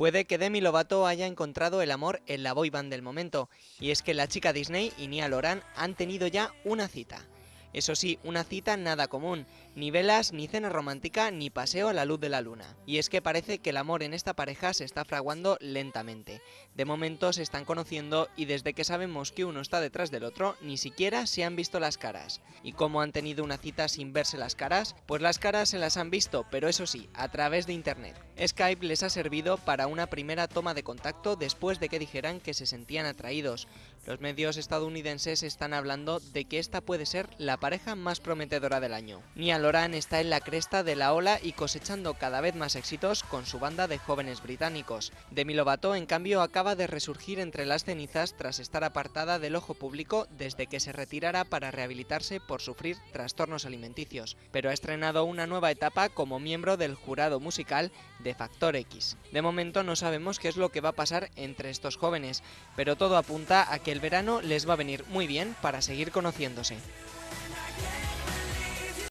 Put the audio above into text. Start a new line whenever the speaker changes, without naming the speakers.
Puede que Demi Lovato haya encontrado el amor en la boyband del momento, y es que la chica Disney y Nia Loran han tenido ya una cita. Eso sí, una cita nada común, ni velas, ni cena romántica, ni paseo a la luz de la luna. Y es que parece que el amor en esta pareja se está fraguando lentamente. De momento se están conociendo y desde que sabemos que uno está detrás del otro, ni siquiera se han visto las caras. ¿Y cómo han tenido una cita sin verse las caras? Pues las caras se las han visto, pero eso sí, a través de internet. Skype les ha servido para una primera toma de contacto después de que dijeran que se sentían atraídos. Los medios estadounidenses están hablando de que esta puede ser la pareja más prometedora del año. Nia Loran está en la cresta de la ola y cosechando cada vez más éxitos con su banda de jóvenes británicos. Demi Lovato, en cambio, acaba de resurgir entre las cenizas tras estar apartada del ojo público desde que se retirara para rehabilitarse por sufrir trastornos alimenticios, pero ha estrenado una nueva etapa como miembro del jurado musical de Factor X. De momento no sabemos qué es lo que va a pasar entre estos jóvenes, pero todo apunta a que el verano les va a venir muy bien para seguir conociéndose.